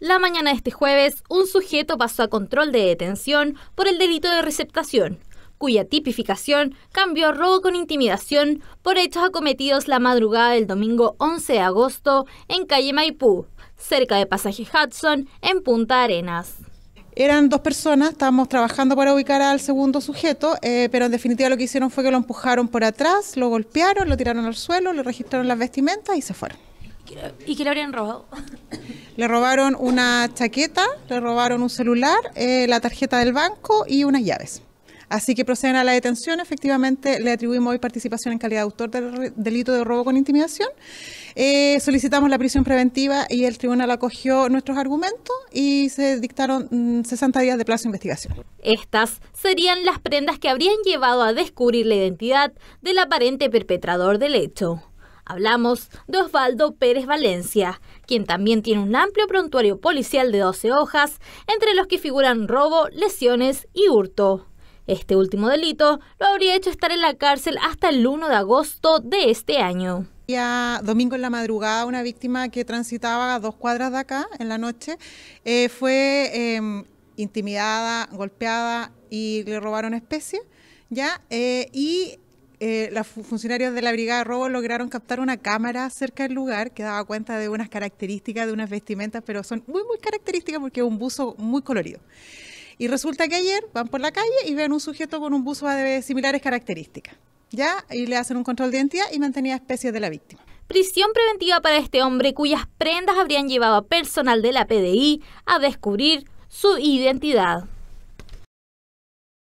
La mañana de este jueves, un sujeto pasó a control de detención por el delito de receptación, cuya tipificación cambió a robo con intimidación por hechos acometidos la madrugada del domingo 11 de agosto en calle Maipú, cerca de Pasaje Hudson, en Punta Arenas. Eran dos personas, estábamos trabajando para ubicar al segundo sujeto, eh, pero en definitiva lo que hicieron fue que lo empujaron por atrás, lo golpearon, lo tiraron al suelo, le registraron las vestimentas y se fueron. ¿Y qué le habrían robado? Le robaron una chaqueta, le robaron un celular, eh, la tarjeta del banco y unas llaves. Así que proceden a la detención. Efectivamente, le atribuimos hoy participación en calidad de autor del delito de robo con intimidación. Eh, solicitamos la prisión preventiva y el tribunal acogió nuestros argumentos y se dictaron 60 mm, días de plazo de investigación. Estas serían las prendas que habrían llevado a descubrir la identidad del aparente perpetrador del hecho. Hablamos de Osvaldo Pérez Valencia, quien también tiene un amplio prontuario policial de 12 hojas, entre los que figuran robo, lesiones y hurto. Este último delito lo habría hecho estar en la cárcel hasta el 1 de agosto de este año. Ya domingo en la madrugada, una víctima que transitaba a dos cuadras de acá en la noche eh, fue em, intimidada, golpeada y le robaron especie. ¿ya? Eh, y eh, los funcionarios de la Brigada de Robo lograron captar una cámara cerca del lugar que daba cuenta de unas características, de unas vestimentas, pero son muy, muy características porque es un buzo muy colorido. Y resulta que ayer van por la calle y ven un sujeto con un buzo de similares características. ¿Ya? Y le hacen un control de identidad y mantenía especies de la víctima. Prisión preventiva para este hombre cuyas prendas habrían llevado a personal de la PDI a descubrir su identidad.